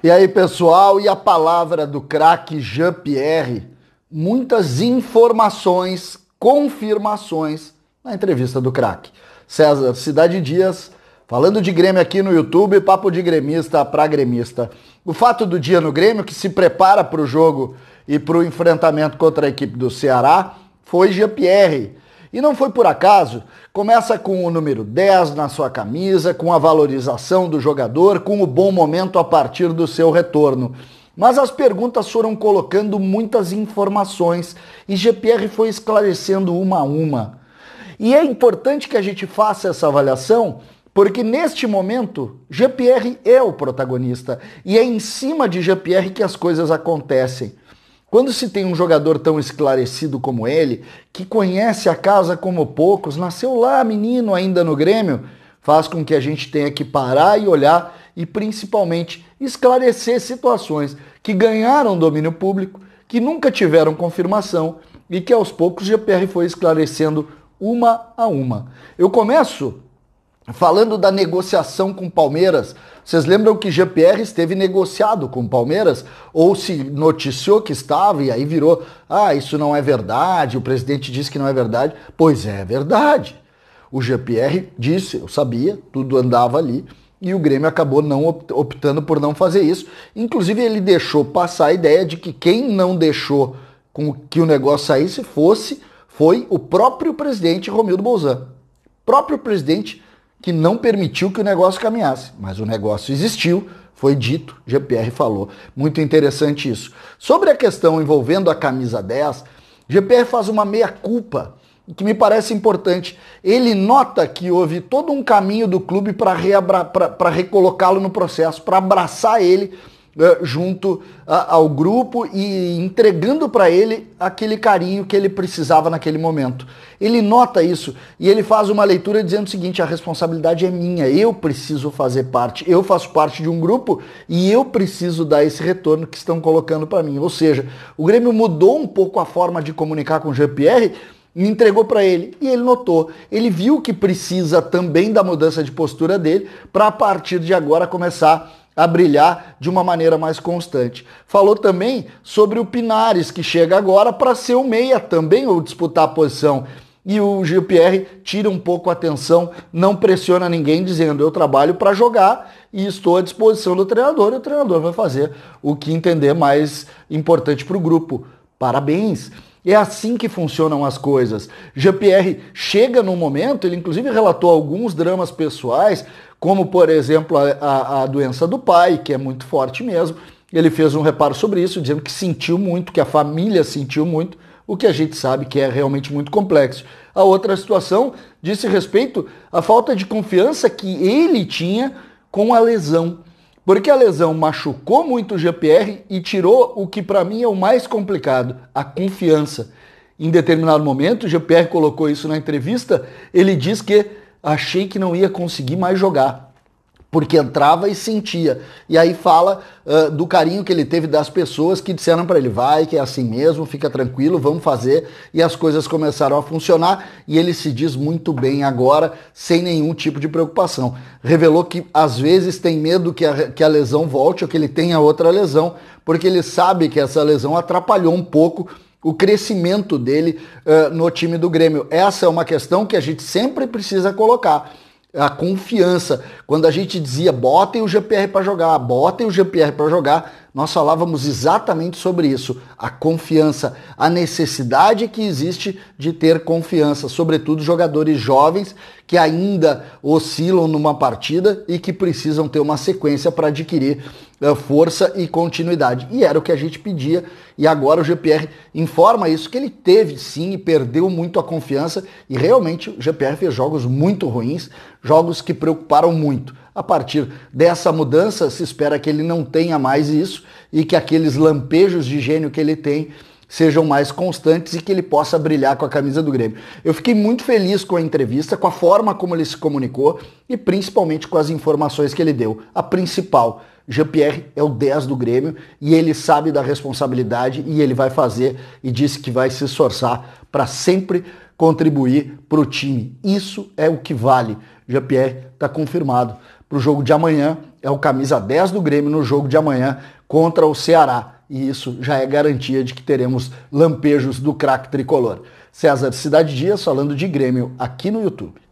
E aí, pessoal, e a palavra do craque Jean-Pierre. Muitas informações, confirmações na entrevista do craque. César Cidade Dias, falando de Grêmio aqui no YouTube, papo de gremista para gremista. O fato do dia no Grêmio, que se prepara para o jogo e para o enfrentamento contra a equipe do Ceará, foi Jean-Pierre e não foi por acaso. Começa com o número 10 na sua camisa, com a valorização do jogador, com o bom momento a partir do seu retorno. Mas as perguntas foram colocando muitas informações e GPR foi esclarecendo uma a uma. E é importante que a gente faça essa avaliação, porque neste momento, GPR é o protagonista e é em cima de GPR que as coisas acontecem. Quando se tem um jogador tão esclarecido como ele, que conhece a casa como poucos, nasceu lá menino ainda no Grêmio, faz com que a gente tenha que parar e olhar e principalmente esclarecer situações que ganharam domínio público, que nunca tiveram confirmação e que aos poucos o GPR foi esclarecendo uma a uma. Eu começo Falando da negociação com o Palmeiras, vocês lembram que GPR esteve negociado com o Palmeiras? Ou se noticiou que estava e aí virou: ah, isso não é verdade, o presidente disse que não é verdade. Pois é, é verdade. O GPR disse, eu sabia, tudo andava ali e o Grêmio acabou não optando por não fazer isso. Inclusive, ele deixou passar a ideia de que quem não deixou com que o negócio saísse fosse foi o próprio presidente Romildo Bolzan. O próprio presidente que não permitiu que o negócio caminhasse. Mas o negócio existiu, foi dito, GPR falou. Muito interessante isso. Sobre a questão envolvendo a camisa 10, GPR faz uma meia-culpa que me parece importante. Ele nota que houve todo um caminho do clube para recolocá-lo no processo, para abraçar ele né, junto ao grupo e entregando para ele aquele carinho que ele precisava naquele momento. Ele nota isso e ele faz uma leitura dizendo o seguinte: a responsabilidade é minha, eu preciso fazer parte, eu faço parte de um grupo e eu preciso dar esse retorno que estão colocando para mim. Ou seja, o Grêmio mudou um pouco a forma de comunicar com o Jean-Pierre me entregou para ele e ele notou. Ele viu que precisa também da mudança de postura dele para a partir de agora começar a brilhar de uma maneira mais constante. Falou também sobre o Pinares, que chega agora para ser o meia também, ou disputar a posição e o Pierre tira um pouco a atenção, não pressiona ninguém dizendo eu trabalho para jogar e estou à disposição do treinador e o treinador vai fazer o que entender mais importante para o grupo. Parabéns! É assim que funcionam as coisas. Jean-Pierre chega num momento, ele inclusive relatou alguns dramas pessoais, como por exemplo a, a, a doença do pai, que é muito forte mesmo. Ele fez um reparo sobre isso, dizendo que sentiu muito, que a família sentiu muito, o que a gente sabe que é realmente muito complexo. A outra situação disse respeito à falta de confiança que ele tinha com a lesão. Porque a lesão machucou muito o GPR e tirou o que para mim é o mais complicado, a confiança. Em determinado momento, o GPR colocou isso na entrevista, ele diz que achei que não ia conseguir mais jogar. Porque entrava e sentia. E aí fala uh, do carinho que ele teve das pessoas que disseram para ele: vai, que é assim mesmo, fica tranquilo, vamos fazer. E as coisas começaram a funcionar e ele se diz muito bem agora, sem nenhum tipo de preocupação. Revelou que às vezes tem medo que a, que a lesão volte ou que ele tenha outra lesão, porque ele sabe que essa lesão atrapalhou um pouco o crescimento dele uh, no time do Grêmio. Essa é uma questão que a gente sempre precisa colocar. A confiança. Quando a gente dizia botem o GPR para jogar, botem o GPR para jogar, nós falávamos exatamente sobre isso. A confiança, a necessidade que existe de ter confiança, sobretudo jogadores jovens que ainda oscilam numa partida e que precisam ter uma sequência para adquirir uh, força e continuidade. E era o que a gente pedia, e agora o GPR informa isso, que ele teve sim e perdeu muito a confiança, e realmente o GPR fez jogos muito ruins, jogos que preocuparam muito. A partir dessa mudança, se espera que ele não tenha mais isso e que aqueles lampejos de gênio que ele tem sejam mais constantes e que ele possa brilhar com a camisa do Grêmio. Eu fiquei muito feliz com a entrevista, com a forma como ele se comunicou e principalmente com as informações que ele deu. A principal, Jean-Pierre é o 10 do Grêmio e ele sabe da responsabilidade e ele vai fazer e disse que vai se esforçar para sempre contribuir para o time. Isso é o que vale. Jean-Pierre está confirmado para o jogo de amanhã. É o camisa 10 do Grêmio no jogo de amanhã contra o Ceará e isso já é garantia de que teremos lampejos do craque tricolor. César Cidade Dias falando de Grêmio aqui no YouTube.